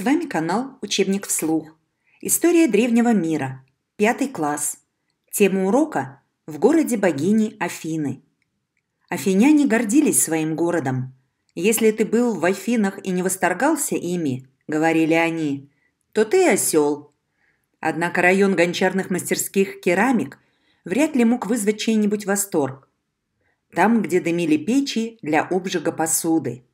С вами канал «Учебник вслух». История древнего мира. Пятый класс. Тема урока «В городе богини Афины». Афиняне гордились своим городом. «Если ты был в Афинах и не восторгался ими, — говорили они, — то ты осел». Однако район гончарных мастерских «Керамик» вряд ли мог вызвать чей-нибудь восторг. Там, где дымили печи для обжига посуды –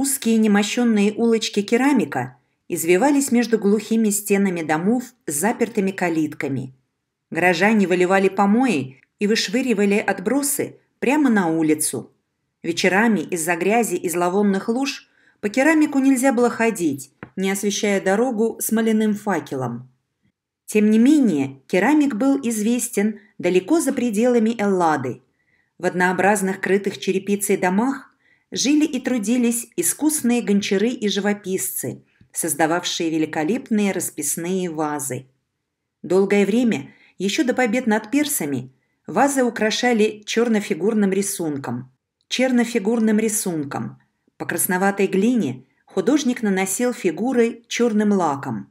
Узкие немощенные улочки керамика извивались между глухими стенами домов с запертыми калитками. Горожане выливали помои и вышвыривали отбросы прямо на улицу. Вечерами из-за грязи и зловонных луж по керамику нельзя было ходить, не освещая дорогу смоляным факелом. Тем не менее, керамик был известен далеко за пределами Эллады. В однообразных крытых черепицей домах жили и трудились искусные гончары и живописцы, создававшие великолепные расписные вазы. Долгое время, еще до побед над персами, вазы украшали чернофигурным рисунком. Чернофигурным рисунком. По красноватой глине художник наносил фигуры черным лаком.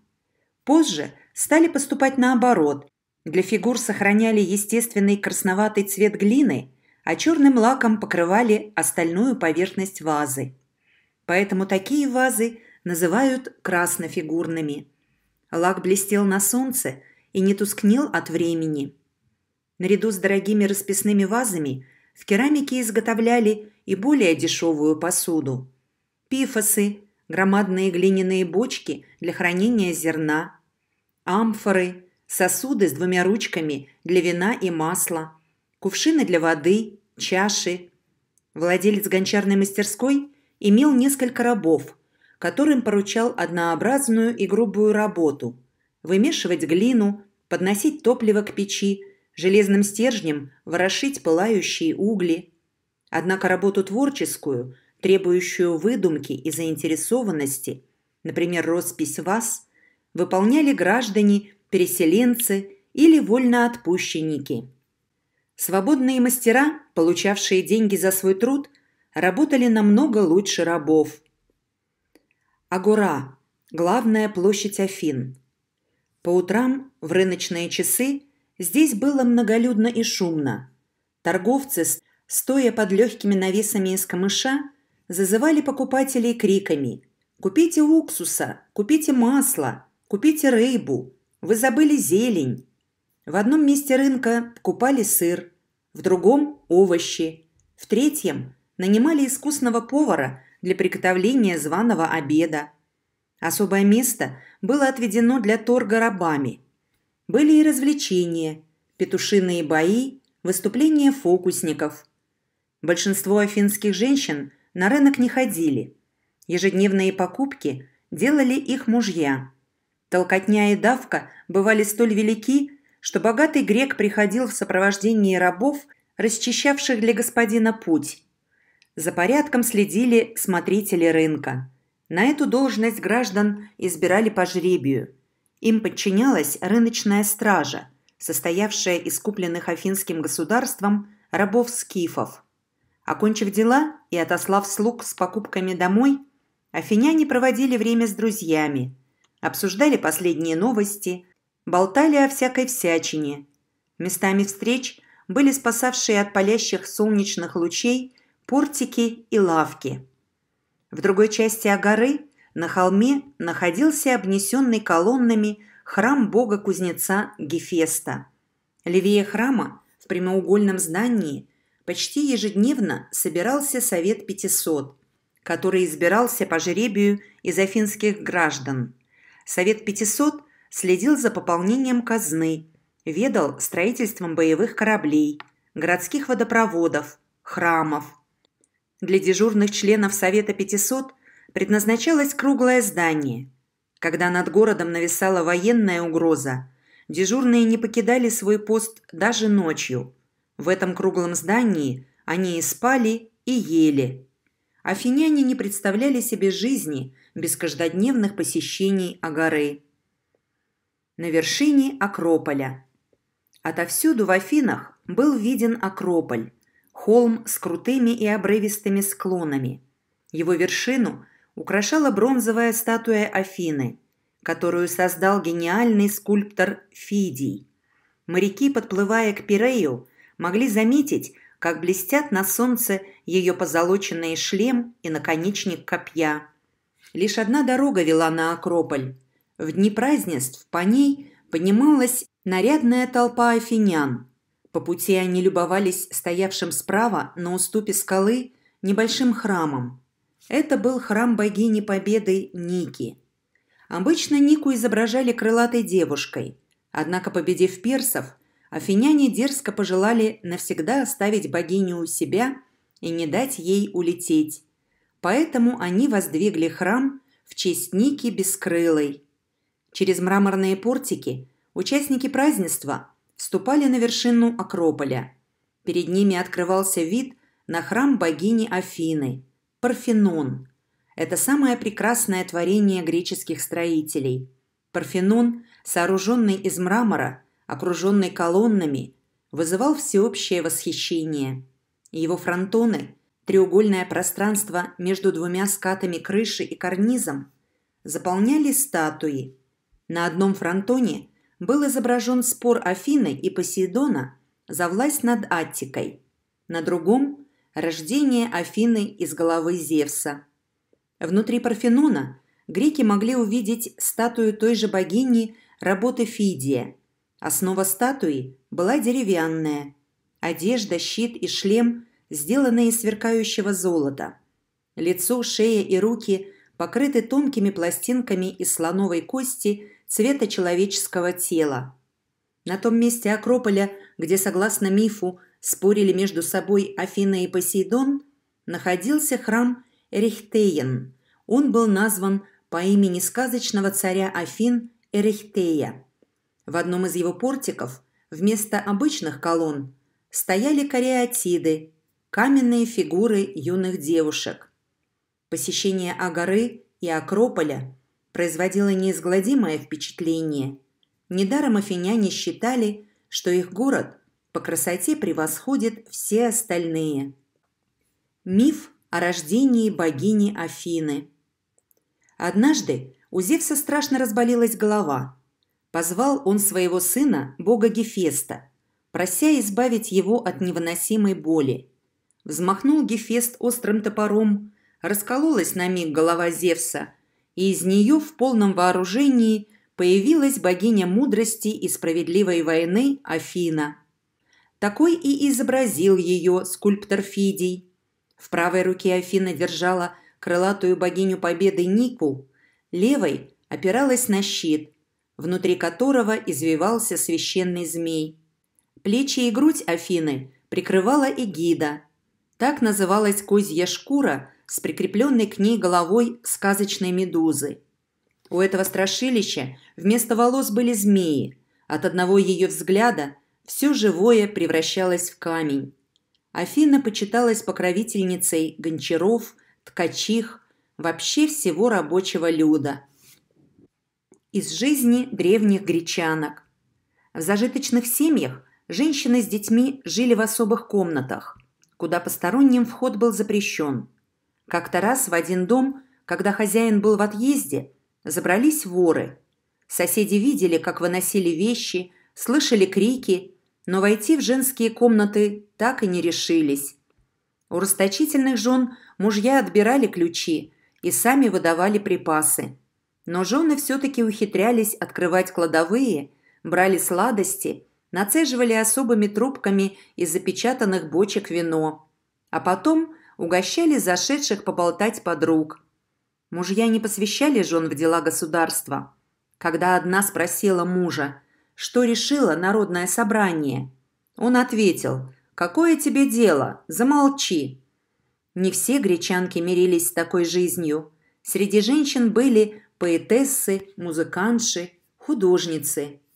Позже стали поступать наоборот. Для фигур сохраняли естественный красноватый цвет глины – а черным лаком покрывали остальную поверхность вазы. Поэтому такие вазы называют краснофигурными. Лак блестел на солнце и не тускнел от времени. Наряду с дорогими расписными вазами в керамике изготовляли и более дешевую посуду. Пифосы, громадные глиняные бочки для хранения зерна, амфоры, сосуды с двумя ручками для вина и масла – кувшины для воды, чаши. Владелец гончарной мастерской имел несколько рабов, которым поручал однообразную и грубую работу – вымешивать глину, подносить топливо к печи, железным стержнем ворошить пылающие угли. Однако работу творческую, требующую выдумки и заинтересованности, например, роспись ваз, выполняли граждане, переселенцы или вольноотпущенники – Свободные мастера, получавшие деньги за свой труд, работали намного лучше рабов. Агора – главная площадь Афин. По утрам в рыночные часы здесь было многолюдно и шумно. Торговцы, стоя под легкими навесами из камыша, зазывали покупателей криками «Купите уксуса! Купите масло! Купите рыбу! Вы забыли зелень!» В одном месте рынка покупали сыр, в другом – овощи, в третьем – нанимали искусного повара для приготовления званого обеда. Особое место было отведено для торга рабами. Были и развлечения, петушиные бои, выступления фокусников. Большинство афинских женщин на рынок не ходили. Ежедневные покупки делали их мужья. Толкотня и давка бывали столь велики, что богатый грек приходил в сопровождении рабов, расчищавших для господина путь. За порядком следили смотрители рынка. На эту должность граждан избирали по жребию. Им подчинялась рыночная стража, состоявшая из купленных афинским государством рабов-скифов. Окончив дела и отослав слуг с покупками домой, афиняне проводили время с друзьями, обсуждали последние новости, болтали о всякой всячине. Местами встреч были спасавшие от палящих солнечных лучей портики и лавки. В другой части Агары на холме находился обнесенный колоннами храм бога-кузнеца Гефеста. Левее храма, в прямоугольном здании, почти ежедневно собирался Совет 500, который избирался по жребию из афинских граждан. Совет 500 следил за пополнением казны, ведал строительством боевых кораблей, городских водопроводов, храмов. Для дежурных членов Совета 500 предназначалось круглое здание. Когда над городом нависала военная угроза, дежурные не покидали свой пост даже ночью. В этом круглом здании они и спали, и ели. Афиняне не представляли себе жизни без каждодневных посещений Агары на вершине Акрополя. Отовсюду в Афинах был виден Акрополь, холм с крутыми и обрывистыми склонами. Его вершину украшала бронзовая статуя Афины, которую создал гениальный скульптор Фидий. Моряки, подплывая к Пирею, могли заметить, как блестят на солнце ее позолоченный шлем и наконечник копья. Лишь одна дорога вела на Акрополь – в дни празднеств по ней поднималась нарядная толпа афинян. По пути они любовались стоявшим справа на уступе скалы небольшим храмом. Это был храм богини Победы Ники. Обычно Нику изображали крылатой девушкой, однако, победив персов, афиняне дерзко пожелали навсегда оставить богиню у себя и не дать ей улететь. Поэтому они воздвигли храм в честь Ники Бескрылой – Через мраморные портики участники празднества вступали на вершину Акрополя. Перед ними открывался вид на храм богини Афины – Парфенон. Это самое прекрасное творение греческих строителей. Парфенон, сооруженный из мрамора, окруженный колоннами, вызывал всеобщее восхищение. Его фронтоны – треугольное пространство между двумя скатами крыши и карнизом заполняли статуи, на одном фронтоне был изображен спор Афины и Посейдона за власть над Аттикой, на другом – рождение Афины из головы Зевса. Внутри Парфенона греки могли увидеть статую той же богини работы Фидия. Основа статуи была деревянная. Одежда, щит и шлем сделаны из сверкающего золота. Лицо, шея и руки покрыты тонкими пластинками из слоновой кости – цвета человеческого тела. На том месте Акрополя, где, согласно мифу, спорили между собой Афина и Посейдон, находился храм Эрихтеен. Он был назван по имени сказочного царя Афин Эрихтея. В одном из его портиков вместо обычных колонн стояли кариатиды – каменные фигуры юных девушек. Посещение Агары и Акрополя производила неизгладимое впечатление. Недаром афиняне считали, что их город по красоте превосходит все остальные. Миф о рождении богини Афины. Однажды у Зевса страшно разболелась голова. Позвал он своего сына, бога Гефеста, прося избавить его от невыносимой боли. Взмахнул Гефест острым топором, раскололась на миг голова Зевса, и из нее в полном вооружении появилась богиня мудрости и справедливой войны Афина. Такой и изобразил ее скульптор Фидий. В правой руке Афина держала крылатую богиню победы Нику, левой опиралась на щит, внутри которого извивался священный змей. Плечи и грудь Афины прикрывала эгида. Так называлась козья шкура – с прикрепленной к ней головой сказочной медузы. У этого страшилища вместо волос были змеи. От одного ее взгляда все живое превращалось в камень. Афина почиталась покровительницей гончаров, ткачих, вообще всего рабочего люда. Из жизни древних гречанок. В зажиточных семьях женщины с детьми жили в особых комнатах, куда посторонним вход был запрещен – как-то раз в один дом, когда хозяин был в отъезде, забрались воры. Соседи видели, как выносили вещи, слышали крики, но войти в женские комнаты так и не решились. У расточительных жен мужья отбирали ключи и сами выдавали припасы. Но жены все-таки ухитрялись открывать кладовые, брали сладости, нацеживали особыми трубками из запечатанных бочек вино. А потом угощали зашедших поболтать подруг. Мужья не посвящали жен в дела государства. Когда одна спросила мужа, что решило народное собрание, он ответил «Какое тебе дело? Замолчи!» Не все гречанки мирились с такой жизнью. Среди женщин были поэтессы, музыкантши, художницы –